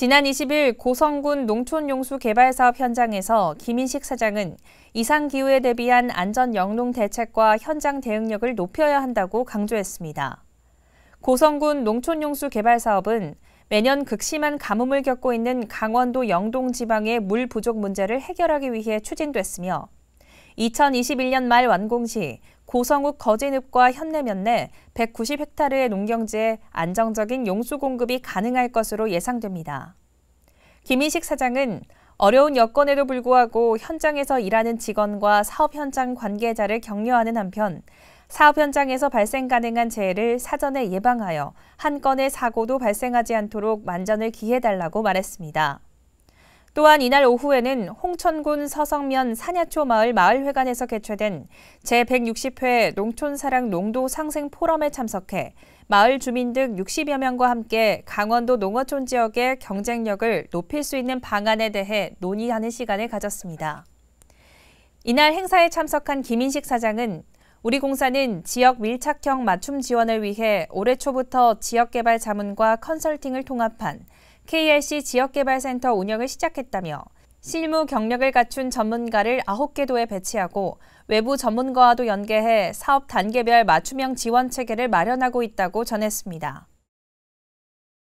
지난 20일 고성군 농촌용수개발사업 현장에서 김인식 사장은 이상기후에 대비한 안전영농 대책과 현장 대응력을 높여야 한다고 강조했습니다. 고성군 농촌용수개발사업은 매년 극심한 가뭄을 겪고 있는 강원도 영동 지방의 물 부족 문제를 해결하기 위해 추진됐으며 2021년 말 완공 시 고성욱 거진읍과 현내면 내 190헥타르의 농경지에 안정적인 용수 공급이 가능할 것으로 예상됩니다. 김인식 사장은 어려운 여건에도 불구하고 현장에서 일하는 직원과 사업 현장 관계자를 격려하는 한편 사업 현장에서 발생 가능한 재해를 사전에 예방하여 한 건의 사고도 발생하지 않도록 만전을 기해달라고 말했습니다. 또한 이날 오후에는 홍천군 서성면 산야초 마을 마을회관에서 개최된 제160회 농촌사랑 농도 상생 포럼에 참석해 마을 주민 등 60여 명과 함께 강원도 농어촌 지역의 경쟁력을 높일 수 있는 방안에 대해 논의하는 시간을 가졌습니다. 이날 행사에 참석한 김인식 사장은 우리 공사는 지역 밀착형 맞춤 지원을 위해 올해 초부터 지역개발 자문과 컨설팅을 통합한 KRC 지역개발센터 운영을 시작했다며 실무 경력을 갖춘 전문가를 9개 도에 배치하고 외부 전문가와도 연계해 사업 단계별 맞춤형 지원 체계를 마련하고 있다고 전했습니다.